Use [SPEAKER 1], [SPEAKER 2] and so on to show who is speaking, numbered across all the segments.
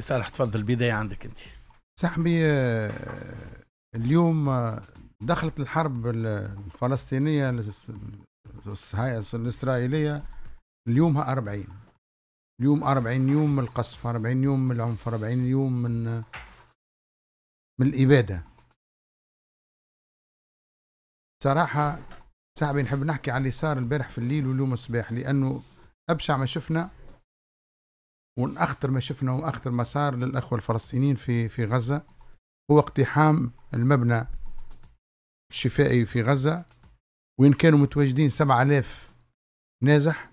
[SPEAKER 1] سي صالح تفضل بداية عندك أنت صاحبي آه، اليوم آه، دخلت الحرب الفلسطينية الإسرائيلية اليومها 40 اليوم 40 يوم من القصف 40 يوم من العنف 40 يوم من آه، من الإبادة صراحة صاحبي نحب نحكي على اللي صار البارح في الليل واليوم الصباح لأنه أبشع ما شفنا ومن اخطر ما شفنا ومن اخطر ما صار للاخوه الفلسطينيين في في غزه هو اقتحام المبنى الشفائي في غزه وين كانوا متواجدين 7000 نازح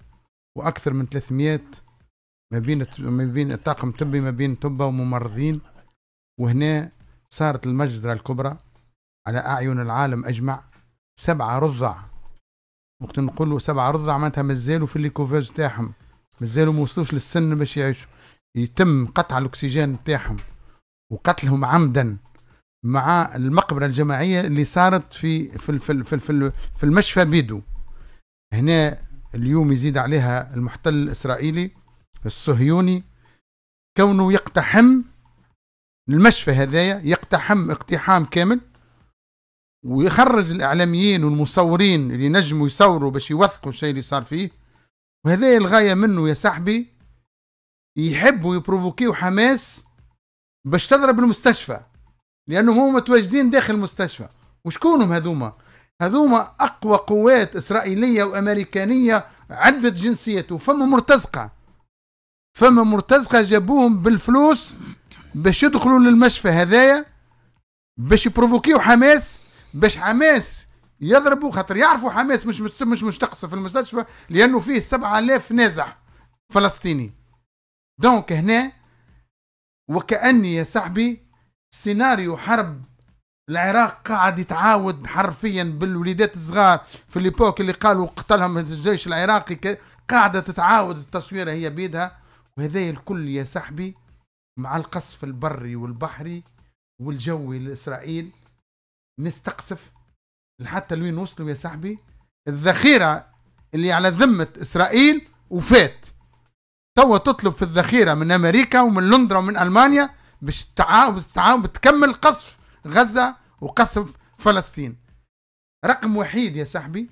[SPEAKER 1] واكثر من 300 ما بين ما بين طاقم طبي ما بين طبه وممرضين وهنا صارت المجزرة الكبرى على أعين العالم أجمع سبعة رضع وقت نقول سبعة رضع معناتها مازالوا في الليكوفاز تاعهم مازالوا ما وصلوش للسن باش يعيشوا يتم قطع الاكسجين نتاعهم وقتلهم عمدا مع المقبره الجماعيه اللي صارت في في في في, في, في المشفى بيدو هنا اليوم يزيد عليها المحتل الاسرائيلي الصهيوني كونه يقتحم المشفى هذايا يقتحم اقتحام كامل ويخرج الاعلاميين والمصورين اللي نجموا يصوروا باش يوثقوا الشيء اللي صار فيه وهذه الغاية منه يا صاحبي يحبوا يبروفوكيو حماس باش تضرب المستشفى لأنهم هم متواجدين داخل المستشفى وشكونهم هذوما هذوما أقوى قوات إسرائيلية وأمريكانية عدة جنسيات وفما مرتزقة فما مرتزقة جابوهم بالفلوس باش يدخلوا للمشفى هذايا باش يبروفوكيو حماس باش حماس يضربوا خاطر يعرفوا حماس مش مش مش, تقصف في المستشفى لانه فيه 7000 نازح فلسطيني دونك هنا وكاني يا صاحبي سيناريو حرب العراق قاعد يتعاود حرفيا بالوليدات الصغار في الليبوك اللي قالوا قتلهم الجيش العراقي قاعده تتعاود التصويره هي بيدها وهذا الكل يا صاحبي مع القصف البري والبحري والجوي لاسرائيل نستقصف حتى لوين وصلوا يا صاحبي الذخيرة اللي على ذمة إسرائيل وفات توا تطلب في الذخيرة من أمريكا ومن لندن ومن ألمانيا باش تعاون تكمل قصف غزة وقصف فلسطين رقم وحيد يا صاحبي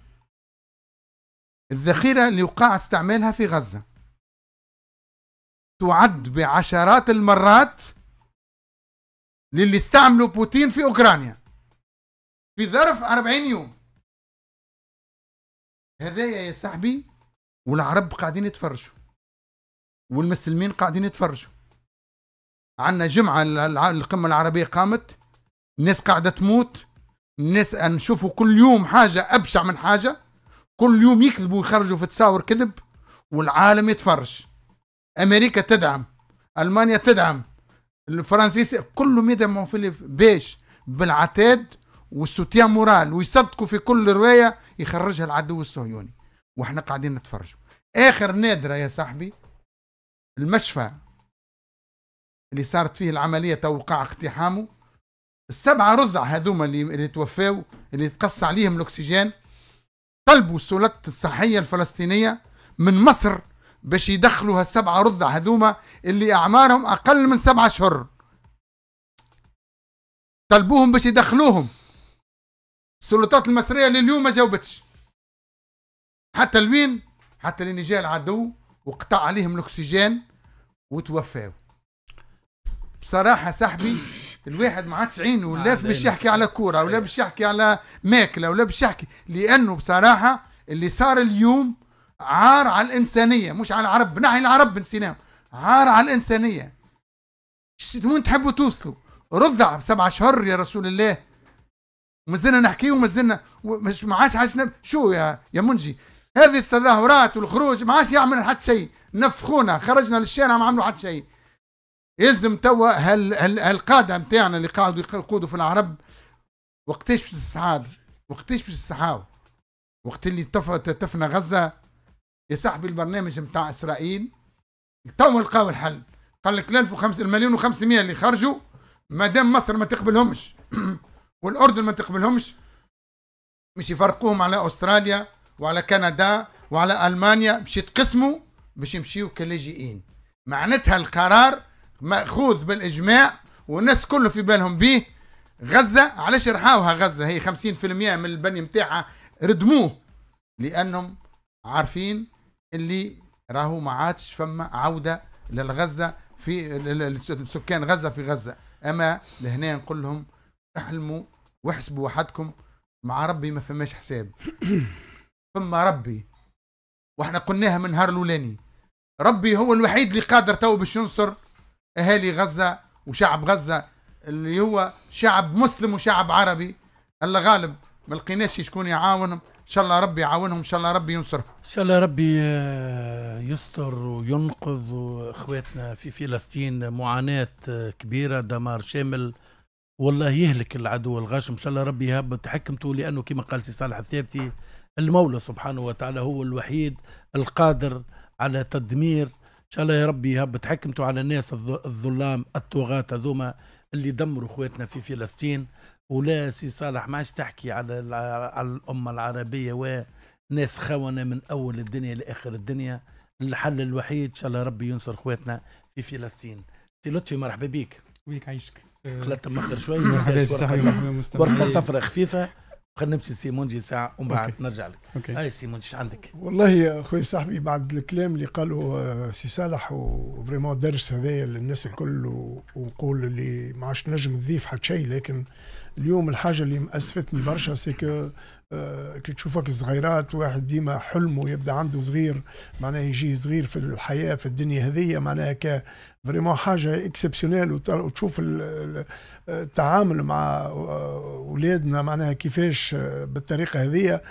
[SPEAKER 1] الذخيرة اللي وقع استعمالها في غزة تعد بعشرات المرات للي استعملوا بوتين في أوكرانيا في ظرف 40 يوم هذايا يا صاحبي والعرب قاعدين يتفرجوا والمسلمين قاعدين يتفرجوا عندنا جمعة القمة العربية قامت الناس قاعدة تموت الناس نشوفوا كل يوم حاجة أبشع من حاجة كل يوم يكذبوا ويخرجوا في تصاور كذب والعالم يتفرج أمريكا تدعم ألمانيا تدعم الفرنسيس كلهم يدعموا في باش بالعتاد والسوتيان مورال ويصدقوا في كل روايه يخرجها العدو الصهيوني واحنا قاعدين نتفرجوا اخر نادره يا صاحبي المشفى اللي صارت فيه العمليه توقع اقتحامه السبعه رضع هذوما اللي اللي توفاو اللي تقص عليهم الاكسجين طلبوا السلطه الصحيه الفلسطينيه من مصر باش يدخلوا هالسبعه رضع هذوما اللي اعمارهم اقل من سبعة اشهر طلبوهم باش يدخلوهم السلطات المصريه لليوم ما جاوبتش حتى لوين حتى لين جاء العدو وقطع عليهم الاكسجين وتوفاو بصراحه صاحبي الواحد ما عادش عينه ولا باش يحكي على كوره ولا باش يحكي على ماكله ولا باش يحكي لانه بصراحه اللي صار اليوم عار على الانسانيه مش على العرب بنحي العرب نسيناهم عار على الانسانيه وين تحبوا توصلوا رضع بسبع اشهر يا رسول الله ومازلنا نحكي ومازلنا مش ما عادش عادش شو يا يا منجي هذه التظاهرات والخروج ما عادش يعمل حتى شيء نفخونا خرجنا للشارع ما عملوا حتى شيء يلزم توا هال هال هالقاده نتاعنا اللي قاعدوا يقودوا في العرب وقتاش في تستعاد وقتاش في السحاب وقت اللي تفنى غزه يا صاحبي البرنامج نتاع اسرائيل تو لقاو الحل قال لك 1005 المليون و500 اللي خرجوا ما دام مصر ما تقبلهمش والاردن ما تقبلهمش مش يفرقوهم على استراليا وعلى كندا وعلى المانيا باش يتقسموا باش يمشيو كلاجئين معناتها القرار ماخوذ بالاجماع والناس كله في بالهم بيه غزه علاش رحاوها غزه هي 50% من البني نتاعها ردموه لانهم عارفين اللي راهو ما عادش فما عوده للغزه في سكان غزه في غزه اما لهنا نقول لهم احلموا واحسبوا وحدكم مع ربي ما فماش حساب فما ربي واحنا قلناها من نهار الاولاني ربي هو الوحيد اللي قادر تو باش ينصر اهالي غزه وشعب غزه اللي هو شعب مسلم وشعب عربي الله غالب ما لقيناش شكون يعاونهم ان شاء الله ربي يعاونهم ان شاء الله ربي ينصرهم ان
[SPEAKER 2] شاء الله ربي آه، يستر وينقذ اخواتنا في فلسطين معاناه آه، كبيره دمار شامل والله يهلك العدو الغاشم ان شاء الله ربي يهبط حكمته لانه كما قال سي صالح الثابتي المولى سبحانه وتعالى هو الوحيد القادر على تدمير ان شاء الله يا ربي يهبط حكمته على الناس الظلام الطغاة هذوما اللي دمروا خواتنا في فلسطين ولا سي صالح ما عادش تحكي على على الامه العربيه وناس خونه من اول الدنيا لاخر الدنيا الحل الوحيد ان شاء الله ربي ينصر خواتنا في فلسطين سي لطفي مرحبا بك ويك عايشك آه. خلطت مخر شوي آه، ورقه صفراء أيوة. خفيفه خلينا نمشي لسيمونجي ساعه ومن بعد نرجع لك هاي سيمونجي ايش عندك
[SPEAKER 3] والله يا اخوي صاحبي بعد الكلام اللي قاله آه، سي صالح وفريمون درس هذايا للناس الكل ونقول اللي ما عادش نجم نضيف حتى شيء لكن اليوم الحاجه اللي مأسفتني برشا سيكو آه، كي تشوفك صغيرات واحد ديما حلمه يبدا عنده صغير معناه يجي صغير في الحياه في الدنيا هذيا معناها ك فريمون حاجه اكسبسيونيل وتشوف التعامل مع آه، اولادنا معناها كيفاش آه، بالطريقه هذيا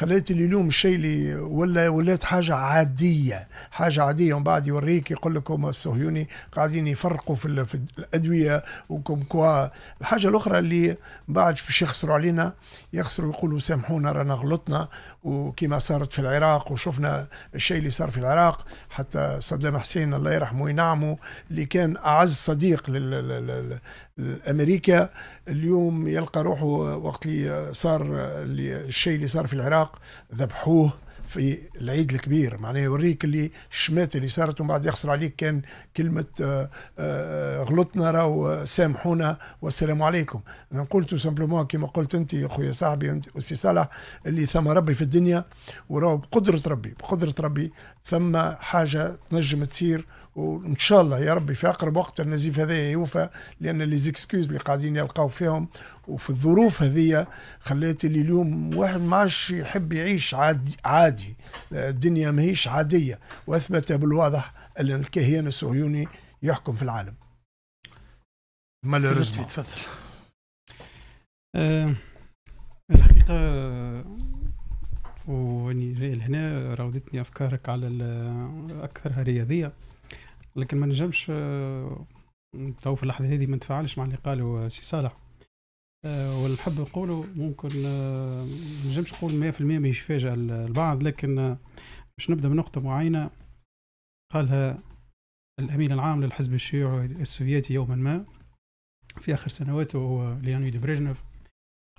[SPEAKER 3] خليت اليوم الشيء اللي ولا ولات حاجه عاديه حاجه عاديه ومن بعد يوريك يقول لك هما الصهيوني قاعدين يفرقوا في, في الادويه وكم كوا الحاجه الاخرى اللي بعد باش يخسروا علينا يخسروا يقولوا سامحونا رانا غلطنا وكما صارت في العراق وشفنا الشيء اللي صار في العراق حتى صدام حسين الله يرحمه وينعمه اللي كان اعز صديق لل امريكا اليوم يلقى روحه وقت اللي صار الشيء اللي صار في العراق ذبحوه في العيد الكبير معناه يوريك اللي الشمات اللي صارت ومن بعد يخسر عليك كان كلمة آآ آه، آآ آه، غلطنا راهو آه، سامحونا والسلام عليكم أنا قلت سامبلومون كما قلت أنت يا خويا صاحبي أستي صالح اللي ثم ربي في الدنيا وراهو بقدرة ربي بقدرة ربي ثم حاجة تنجم تصير وان شاء الله يا ربي في اقرب وقت النزيف هذا يوفى لان لي زيكسكيوز اللي قاعدين يلقاو فيهم وفي الظروف هذه خليت اللي اليوم واحد ما عادش يحب يعيش عادي عادي الدنيا ماهيش عاديه واثبت بالواضح ان الكهيان الصهيوني يحكم في العالم مالوريزمون تفضل آه،
[SPEAKER 4] الحقيقه واني جاي لهنا راودتني افكارك على اكثرها رياضيه لكن ما نجمش آه، تو في اللحظه هذه ما نتفاعلش مع اللي قالوا آه، سي صالح آه، ونحب نقوله ممكن ما نجمش نقول 100% ما يفاجئ البعض لكن باش نبدا من نقطه معينه قالها الامين العام للحزب الشيوعي السوفيتي يوما ما في اخر سنواته هو ليونيد بريجنف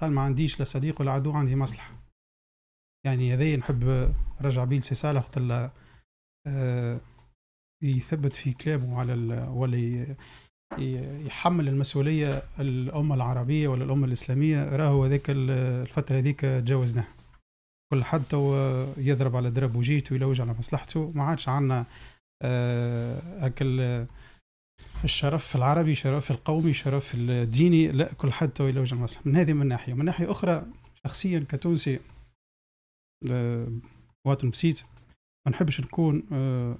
[SPEAKER 4] قال ما عنديش لا صديق ولا عدو عندي مصلحه يعني هذايا نحب رجع بيه لسي صالح يثبت في كلابه على ولا يحمل المسؤولية الأمة العربية ولا الأمة الإسلامية راهو هذاك الفترة هذيك تجاوزناها كل حد توا يضرب على درب وجيته ويلوج على مصلحته ما عادش عندنا آه، أكل الشرف العربي شرف القومي شرف الديني لا كل حد توا يلوج على مصلحته من هذه من ناحية من ناحية أخرى شخصيا كتونسي مواطن آه، بسيط ما نحبش نكون آه،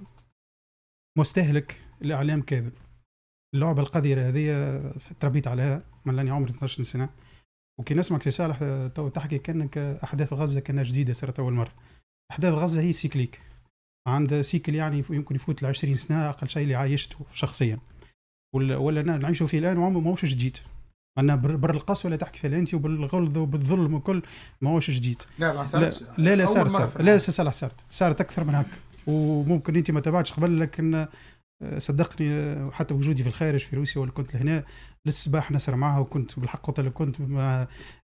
[SPEAKER 4] مستهلك لاعلام كاذب اللعبه القذره هذه تربيت عليها من لاني عمري 12 سنه وكي نسمعك يا صالح آه، تو تحكي كانك احداث غزه كانها جديده صارت اول مره احداث غزه هي سيكليك عندها سيكل يعني يمكن يفوت ل 20 سنه اقل شيء اللي عايشته شخصيا ولا ولا نعيشوا فيه الان وعمره ماهوش جديد انا بر القسوة اللي تحكي فيها انت وبالغلظ وبالظلم وكل ماهوش جديد لا لا صارت لا لا صارت لا صارت صارت اكثر من هكا وممكن انت ما تابعتش قبل لكن آه، صدقني وحتى آه، وجودي في الخارج في روسيا ولا كنت لهنا للصباح نسهر معها وكنت بالحق وقت اللي كنت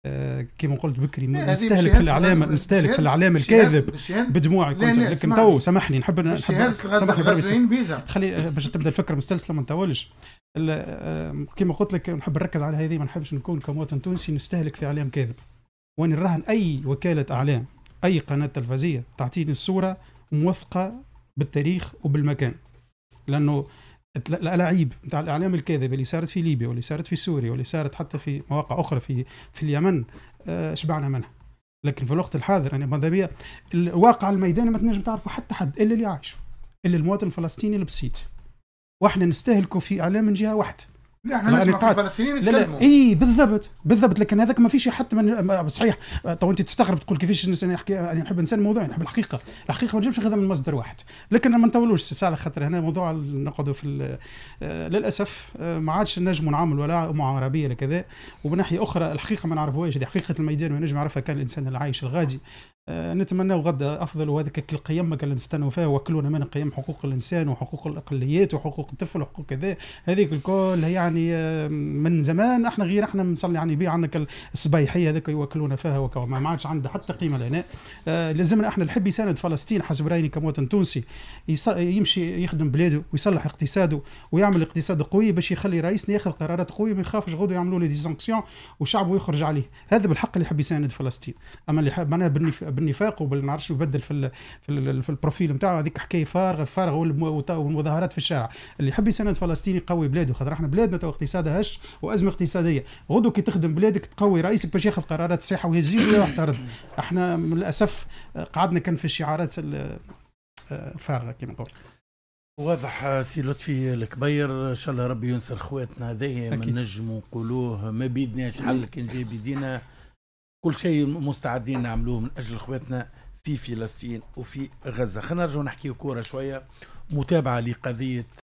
[SPEAKER 4] آه، كما قلت بكري نستهلك في الاعلام نستهلك في الاعلام الكاذب بدموعي كنت لكن تو سامحني نحب نحب سامحني خلي باش تبدا الفكره مستلسله ما نطولش كما قلت لك نحب نركز على هذه ما نحبش نكون كمواطن تونسي نستهلك في اعلام كاذب وين نراهن اي وكاله اعلام اي قناه تلفزيه تعطيني الصوره موثقه بالتاريخ وبالمكان لانه الالاعيب نتاع الاعلام الكاذب اللي صارت في ليبيا واللي صارت في سوريا واللي صارت حتى في مواقع اخرى في في اليمن آه، شبعنا منها لكن في الوقت الحاضر انا ماذا بيا الواقع الميداني ما تنجم تعرفه حتى حد الا اللي عايشه الا المواطن الفلسطيني البسيط واحنا نستهلكوا في اعلام من جهه واحده لا احنا نسمع الفلسطينيين يتكلموا اي بالضبط بالضبط لكن هذاك ما فيش حتى من صحيح تو انت تستغرب تقول كيفاش الانسان يعني يحكي انا يعني نحب انسان موضوع نحب الحقيقه الحقيقه ما نجمش غير من مصدر واحد لكن ما نطولوش ساعه خاطر هنا موضوع نقعدوا في آه، للاسف آه، ما عادش نجم نعامل ولا ولا كذا ومن ناحيه اخرى الحقيقه ما نعرفوهاش هذه حقيقه الميدان ما نجم يعرفها كان الانسان العايش الغادي آه، نتمنى غدا افضل وهذاك القيم ما قال نستنوا فيها وكلونا من قيم حقوق الانسان وحقوق الاقليات وحقوق الطفل وحقوق كذا هذيك الكل يعني آه، من زمان احنا غير احنا نصلي يعني بيه عندك الصبيحيه هذاك يوكلونا فيها وكو ما عادش عندها حتى قيمه لهنا آه لازمنا احنا الحبي يساند فلسطين حسب رايي كمواطن تونسي يمشي يخدم بلاده ويصلح اقتصاده ويعمل اقتصاد قوي باش يخلي رئيسنا ياخذ قرارات قويه ما يخافش غدو يعملوا لي دي سانكسيون وشعبه يخرج عليه هذا بالحق اللي يحب يساند فلسطين اما اللي حب معناها بالنفاق وما نعرفش يبدل في في البروفيل نتاعو هذيك حكايه فارغه فارغه والمظاهرات في الشارع اللي يحب يساند فلسطيني يقوي بلاده خاطر احنا بلادنا تو اقتصادها هش وازمه اقتصاديه غدو كي تخدم بلادك تقوي رئيسك باش ياخذ قرارات صحيحه ويهزي ولا يعترض احنا من الاسف آه، قعدنا كان في الشعارات آه، الفارغه كما نقول
[SPEAKER 2] واضح آه، سي لطفي الكبير ان شاء الله ربي ينصر خواتنا هذايا ما نجموا نقولوه ما بيدناش حل كان جاي بيدينا كل شيء مستعدين نعملوه من اجل اخواتنا في فلسطين وفي غزه خلينا نرجع نحكيو كوره شويه متابعه لقضيه